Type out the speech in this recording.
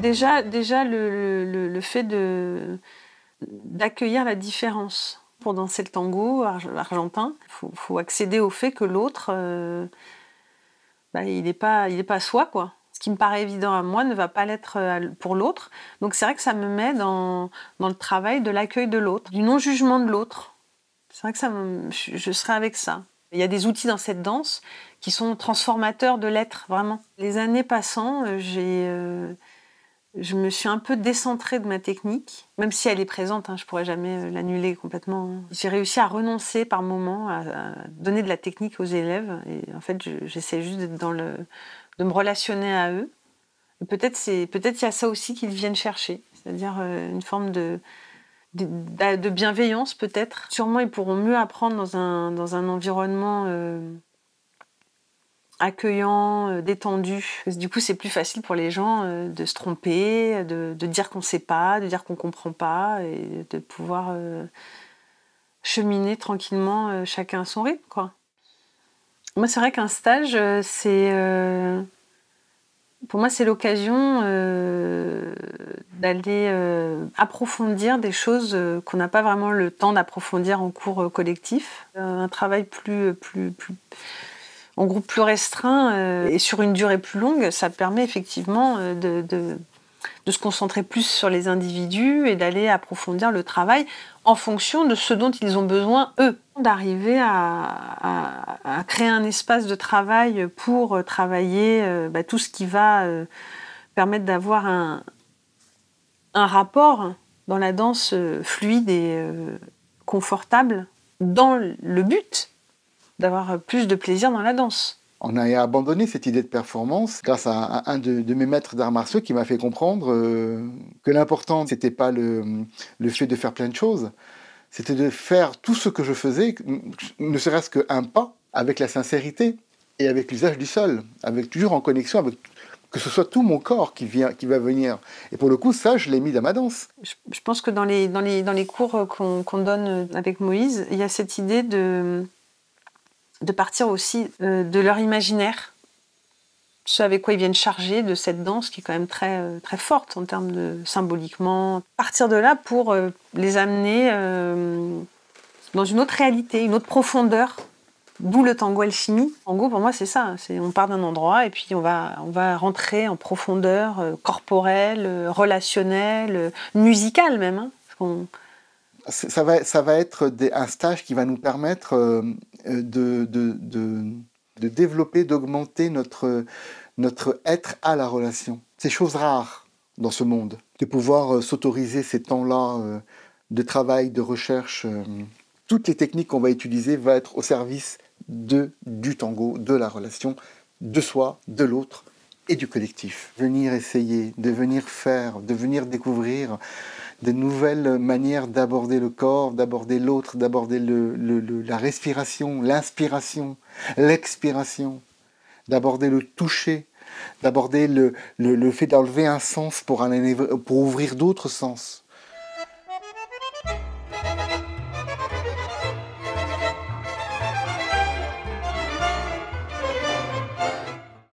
Déjà, déjà le, fait d'accueillir la différence. Pour danser le tango argentin, il faut, accéder au fait que l'autre, euh, bah, il n'est pas, il pas soi, quoi ce qui me paraît évident à moi ne va pas l'être pour l'autre. Donc c'est vrai que ça me met dans, dans le travail de l'accueil de l'autre, du non-jugement de l'autre. C'est vrai que ça je, serai avec ça. Il y a des outils dans cette danse qui sont transformateurs de l'être, vraiment. Les années passant, euh, j'ai... Euh, je me suis un peu décentrée de ma technique, même si elle est présente, hein, je pourrais jamais euh, l'annuler complètement. Hein. J'ai réussi à renoncer par moments, à, donner de la technique aux élèves, et en fait, j'essaie juste de me relationner à eux. Peut-être c'est peut-être qu'il y a ça aussi qu'ils viennent chercher, c'est-à-dire euh, une forme bah, de, bienveillance peut-être. Sûrement ils pourront mieux apprendre dans un, dans un environnement euh, accueillant, euh, détendu. Du coup, c'est plus facile pour les gens euh, de se tromper, de, dire qu'on ne sait pas, de dire qu'on ne comprend pas, et de pouvoir euh, cheminer tranquillement chacun à son rythme. Quoi. Moi, c'est vrai qu'un stage, c'est... pour moi, c'est l'occasion d'aller approfondir des choses qu'on n'a pas vraiment le temps d'approfondir en cours collectif. un travail plus, plus en groupe plus restreint euh, et sur une durée plus longue, ça permet effectivement euh, de, se concentrer plus sur les individus et d'aller approfondir le travail en fonction de ce dont ils ont besoin, eux, d'arriver à, créer un espace de travail pour euh, travailler bah, tout ce qui va permettre d'avoir un, rapport dans la danse fluide et confortable dans le but d'avoir euh, plus de plaisir dans la danse. On a abandonné cette idée de performance grâce à un de, mes maîtres d'arts martiaux qui m'a fait comprendre euh, que l'important, n'était pas le, le, fait de faire plein de choses, c'était de faire tout ce que je faisais, ne serait-ce qu'un pas, avec la sincérité et avec l'usage du sol, avec toujours en connexion avec que ce soit tout mon corps qui, vient, qui va venir. Et pour le coup, ça, je l'ai mis dans ma danse. Je, pense que dans les, dans dans les cours qu'on donne avec Moïse, il y a cette idée de de partir aussi euh, de leur imaginaire, ce avec quoi ils viennent charger de cette danse qui est quand même très, euh, très forte en termes de symboliquement. Partir de là pour euh, les amener dans une autre réalité, une autre profondeur. D'où le tango alchimie. Tango, pour moi, c'est ça. Hein. on part d'un endroit et puis on va, on va rentrer en profondeur corporelle, relationnelle, musicale même. Hein ça va, ça va être un stage qui va nous permettre euh, euh, de, de, développer, d'augmenter notre, notre être à la relation. C'est chose rare dans ce monde, de pouvoir euh, s'autoriser ces temps-là de travail, de recherche. toutes les techniques qu'on va utiliser vont être au service de, du tango, de la relation, de soi, de l'autre et du collectif. Venir essayer, de venir faire, de venir découvrir, des nouvelles manières d'aborder le corps, d'aborder l'autre, d'aborder la respiration, l'inspiration, l'expiration, d'aborder le toucher, d'aborder le, fait d'enlever un sens pour, pour ouvrir d'autres sens.